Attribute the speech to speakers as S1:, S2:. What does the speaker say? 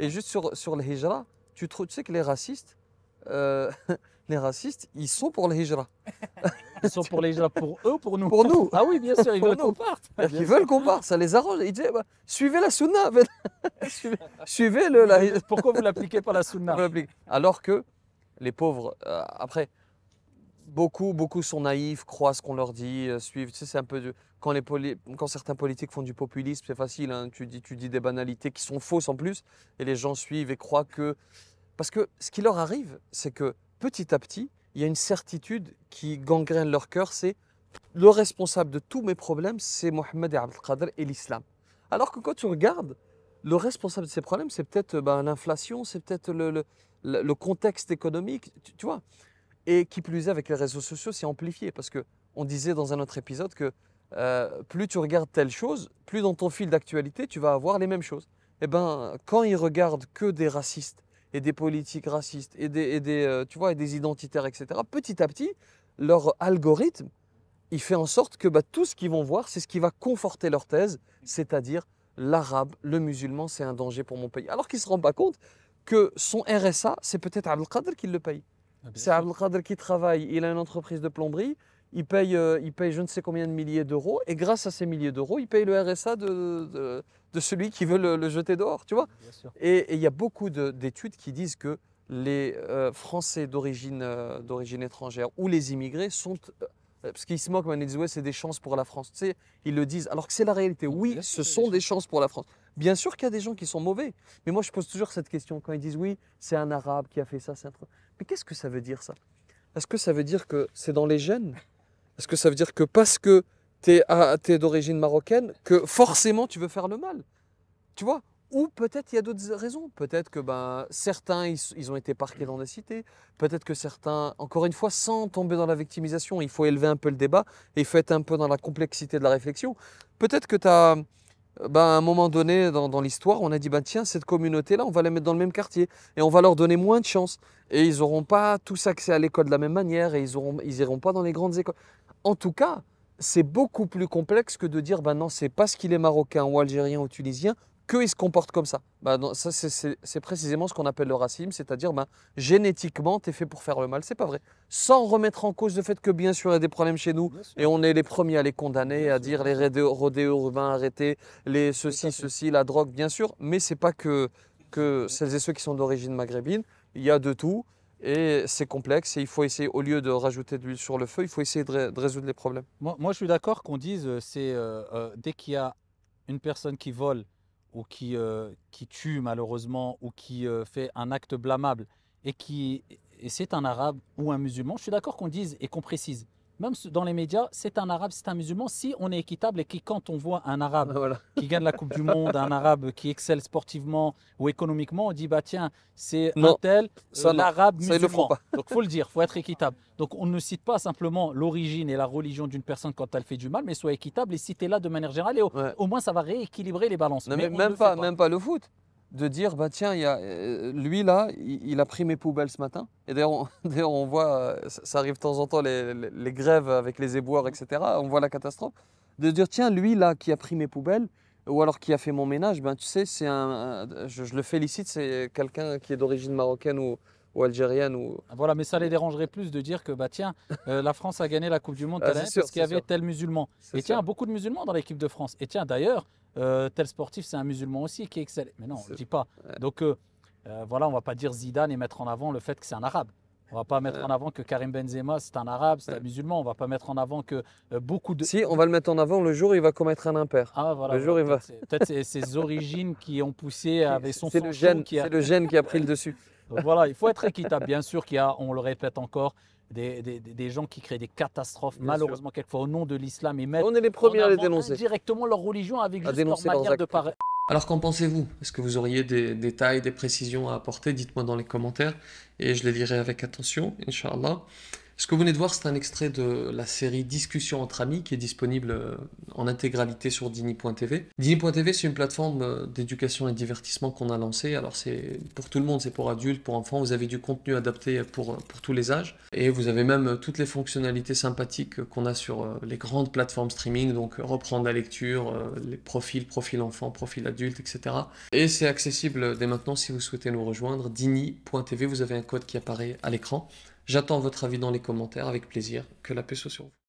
S1: Et juste sur, sur le hijra, tu, tu sais que les racistes, euh, les racistes, ils sont pour le hijra. Ils sont pour les hijra pour eux pour nous Pour nous. Ah oui, bien sûr, ils veulent qu'on parte. Ils veulent qu'on parte, ça les arrange. Ils disent, bah, suivez la sunna. suivez, le, Pourquoi vous l'appliquez pas la sunna Alors que les pauvres, euh, après, beaucoup, beaucoup sont naïfs, croient ce qu'on leur dit, euh, suivent. Tu sais, c'est un peu. Quand, quand certains politiques font du populisme, c'est facile, hein. tu, dis, tu dis des banalités qui sont fausses en plus, et les gens suivent et croient que... Parce que ce qui leur arrive, c'est que petit à petit, il y a une certitude qui gangrène leur cœur, c'est le responsable de tous mes problèmes, c'est Mohamed Abdelkader et l'islam. Alors que quand tu regardes, le responsable de ces problèmes, c'est peut-être euh, ben, l'inflation, c'est peut-être le, contexte économique, tu, tu, vois. Et qui plus est, avec les réseaux sociaux, c'est amplifié parce que on disait dans un autre épisode que euh, plus tu regardes telle chose, plus dans ton fil d'actualité, tu vas avoir les mêmes choses. Et eh ben, quand ils regardent que des racistes et des politiques racistes et des, euh, tu vois, et des identitaires, etc., petit à petit, leur algorithme, il fait en sorte que bah, tout ce qu'ils vont voir, c'est ce qui va conforter leur thèse, c'est-à-dire l'arabe, le musulman, c'est un danger pour mon pays. Alors qu'ils ne se rendent pas compte que son RSA, c'est peut-être Abdelkader qui le paye. Ah, c'est Abdelkader qui travaille, il a une entreprise de plomberie, il paye, euh, il paye je ne sais combien de milliers d'euros, et grâce à ces milliers d'euros, il paye le RSA de, de, celui qui veut le, jeter dehors, tu vois. Et il y a beaucoup d'études qui disent que les euh, Français d'origine euh, d'origine étrangère ou les immigrés sont... ce parce qu'ils se moquent, quand ils disent, ouais, c'est des chances pour la France. Tu sais, ils le disent, alors que c'est la réalité. Oui, ce sont des chances pour la France. Bien sûr qu'il y a des gens qui sont mauvais. Mais moi, je pose toujours cette question quand ils disent, oui, c'est un arabe qui a fait ça, c'est un Mais qu'est-ce que ça veut dire, ça Est-ce que ça veut dire que c'est dans les gènes est-ce que ça veut dire que parce que tu es, d'origine marocaine, que forcément tu veux faire le mal Tu vois ou peut-être il y a d'autres raisons. Peut-être que ben, certains, ils, ont été parqués dans des cités. Peut-être que certains, encore une fois, sans tomber dans la victimisation, il faut élever un peu le débat et il faut être un peu dans la complexité de la réflexion. Peut-être que tu as, ben, à un moment donné dans, l'histoire, on a dit, ben, tiens, cette communauté-là, on va les mettre dans le même quartier et on va leur donner moins de chance. Et ils n'auront pas tous accès à l'école de la même manière et ils n'iront pas dans les grandes écoles. En tout cas, c'est beaucoup plus complexe que de dire ben non, c'est parce qu'il est marocain ou algérien ou tunisien qu'il se comporte comme ça. Ben non, c'est précisément ce qu'on appelle le racisme, c'est-à-dire ben, génétiquement, tu es fait pour faire le mal. C'est pas vrai. Sans remettre en cause le fait que bien sûr, il y a des problèmes chez nous et on est les premiers à les condamner, à dire les rodéos urbains arrêtés, les ceci, ceci, la drogue, bien sûr. Mais c'est pas que, que celles et ceux qui sont d'origine maghrébine. Il y a de tout et c'est complexe et il faut essayer, au lieu de rajouter de l'huile sur le feu, il faut essayer de, résoudre les problèmes.
S2: Moi, je suis d'accord qu'on dise, euh, c'est euh, euh, dès qu'il y a une personne qui vole ou qui, qui tue malheureusement ou qui fait un acte blâmable et qui et c'est un arabe ou un musulman, je suis d'accord qu'on dise et qu'on précise même dans les médias, c'est un arabe, c'est un musulman. Si on est équitable et que quand on voit un arabe qui gagne la Coupe du Monde, un arabe qui excelle sportivement ou économiquement, on dit bah tiens, c'est un tel, l'arabe musulman. Le Donc faut le dire, faut être équitable. Donc on ne cite pas simplement l'origine et la religion d'une personne quand elle fait du mal, mais soit équitable et citez-la de manière générale et au, moins ça va rééquilibrer les balances. même, pas, même pas le foot de dire bah tiens,
S1: il euh, lui là, il, a pris mes poubelles ce matin. Et d'ailleurs, on, voit, euh, ça arrive de temps en temps les, grèves avec les éboueurs, etc. On voit la catastrophe. De dire tiens, lui là qui a pris mes poubelles ou alors qui a fait mon ménage, ben tu sais, c'est un, je, le félicite,
S2: c'est quelqu'un qui est d'origine marocaine ou, algérienne ou ah, voilà mais ça les dérangerait plus de dire que bah tiens euh, la France a gagné la Coupe du Monde ah, parce qu'il y avait tel musulman et tiens beaucoup de musulmans dans l'équipe de France et tiens d'ailleurs euh, tel sportif, c'est un musulman aussi qui excelle. Mais non, on ne le dit pas. Donc euh, euh, voilà, on va pas dire Zidane et mettre en avant le fait que c'est un arabe. On va pas mettre en avant que Karim Benzema, c'est un arabe, c'est un musulman. On va pas mettre en avant que beaucoup de.
S1: Si, on va le mettre en avant le jour il va commettre un impair.
S2: Ah, voilà, le jour il va. Peut-être ses origines qui ont poussé avec son. C'est le C'est le gène qui a pris le dessus voilà, il faut être équitable. Bien sûr qu'il y a, on le répète encore, des, gens qui créent des catastrophes, malheureusement, quelquefois, au nom de l'islam. et on est les premiers à les dénoncer. Directement leur religion avec juste leur manière de parler.
S1: Alors qu'en pensez-vous Est-ce que vous auriez des détails, des précisions à apporter Dites-moi dans les commentaires et je les lirai avec attention, Inch'Allah. Ce que vous venez de voir, c'est un extrait de la série Discussion entre amis qui est disponible euh, en intégralité sur Dini.tv. Dini.tv, c'est une plateforme euh, d'éducation et divertissement qu'on a lancée. Alors, c'est pour tout le monde, c'est pour adultes, pour enfants. Vous avez du contenu adapté pour, euh, pour tous les âges. Et vous avez même toutes les fonctionnalités sympathiques qu'on a sur les grandes plateformes streaming, donc reprendre la lecture, les profils, profil enfant, profil adulte, etc. Et c'est accessible dès maintenant si vous souhaitez nous rejoindre. Dini.tv, vous avez un code qui apparaît à l'écran. J'attends votre avis dans les commentaires avec plaisir. Que la paix soit sur vous.